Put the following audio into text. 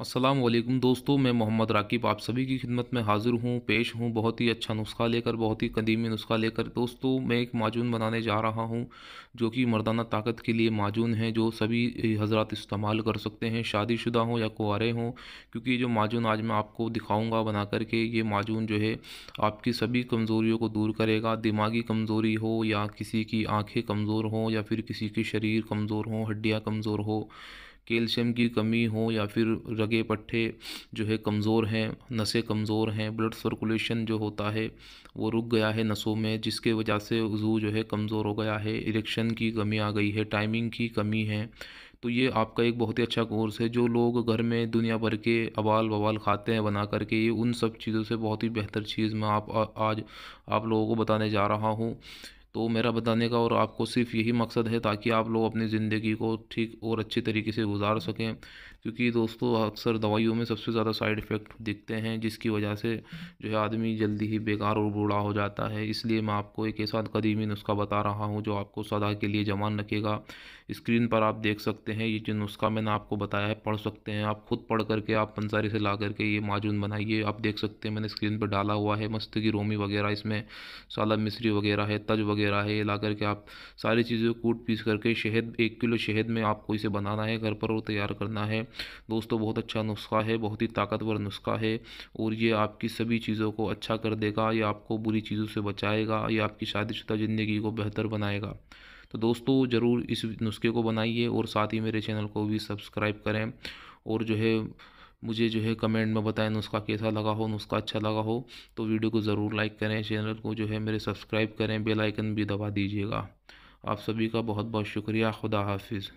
असलम दोस्तों मैं मोहम्मद राकीब आप सभी की खिदमत में हाज़िर हूँ पेश हूँ बहुत ही अच्छा नुस्खा लेकर बहुत ही कदीमी नुस्खा लेकर दोस्तों मैं एक माजून बनाने जा रहा हूँ जो कि मर्दाना ताकत के लिए माजून है जो सभी हजरत इस्तेमाल कर सकते हैं शादीशुदा हों या कुारे हों क्योंकि जो माजून आज मैं आपको दिखाऊँगा बना कर के ये माजून जो है आपकी सभी कमज़ोरियों को दूर करेगा दिमागी कमज़ोरी हो या किसी की आँखें कमज़ोर हों या फिर किसी की शरीर कमज़ोर हों हड्डियाँ कमज़ोर हो कैल्शियम की कमी हो या फिर रगे पट्टे जो है कमज़ोर हैं नसें कमज़ोर हैं ब्लड सर्कुलेशन जो होता है वो रुक गया है नसों में जिसके वजह से वज़ू जो है कमज़ोर हो गया है इरेक्शन की कमी आ गई है टाइमिंग की कमी है तो ये आपका एक बहुत ही अच्छा कोर्स है जो लोग घर में दुनिया भर के अबाल वबाल खाते हैं बना करके ये उन सब चीज़ों से बहुत ही बेहतर चीज़ मैं आप आ, आज आप लोगों को बताने जा रहा हूँ तो मेरा बताने का और आपको सिर्फ यही मकसद है ताकि आप लोग अपनी ज़िंदगी को ठीक और अच्छे तरीके से गुजार सकें क्योंकि दोस्तों अक्सर दवाइयों में सबसे ज़्यादा साइड इफ़ेक्ट दिखते हैं जिसकी वजह से जो है आदमी जल्दी ही बेकार और बूढ़ा हो जाता है इसलिए मैं आपको एक ऐसा कदीमी नुस्खा बता रहा हूँ जो आपको सदा के लिए जमान रखेगा स्क्रीन पर आप देख सकते हैं ये जो नुस्खा मैंने आपको बताया है पढ़ सकते हैं आप खुद पढ़ करके आप पंसारी से ला करके ये माजून बनाइए आप देख सकते हैं मैंने स्क्रीन पर डाला हुआ है मस्त की रोमी वगैरह इसमें सालब मिश्री वगैरह है तज वगैरह वगैरह है ये ला करके आप सारी चीज़ें कूट पीस करके शहद एक किलो शहद में आपको इसे बनाना है घर पर और तैयार करना है दोस्तों बहुत अच्छा नुस्खा है बहुत ही ताकतवर नुस्खा है और ये आपकी सभी चीज़ों को अच्छा कर देगा ये आपको बुरी चीज़ों से बचाएगा ये आपकी शादीशुदा ज़िंदगी को बेहतर बनाएगा तो दोस्तों ज़रूर इस नुस्खे को बनाइए और साथ ही मेरे चैनल को भी सब्सक्राइब करें और जो है मुझे जो है कमेंट में बताएं नुस्खा कैसा लगा हो नुस्खा अच्छा लगा हो तो वीडियो को ज़रूर लाइक करें चैनल को जो है मेरे सब्सक्राइब करें बेल आइकन भी दबा दीजिएगा आप सभी का बहुत बहुत शुक्रिया खुदा हाफिज़